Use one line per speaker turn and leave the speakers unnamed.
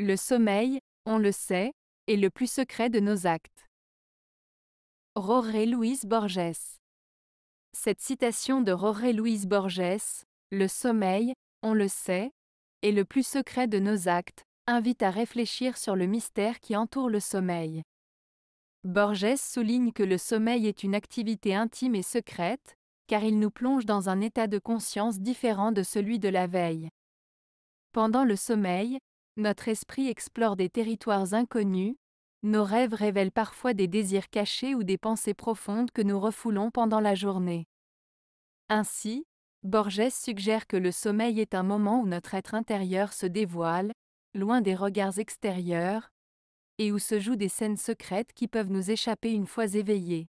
Le sommeil, on le sait, est le plus secret de nos actes. Roré Louise Borges. Cette citation de Roré Louise Borges, Le sommeil, on le sait, est le plus secret de nos actes, invite à réfléchir sur le mystère qui entoure le sommeil. Borges souligne que le sommeil est une activité intime et secrète, car il nous plonge dans un état de conscience différent de celui de la veille. Pendant le sommeil, notre esprit explore des territoires inconnus, nos rêves révèlent parfois des désirs cachés ou des pensées profondes que nous refoulons pendant la journée. Ainsi, Borges suggère que le sommeil est un moment où notre être intérieur se dévoile, loin des regards extérieurs, et où se jouent des scènes secrètes qui peuvent nous échapper
une fois éveillés.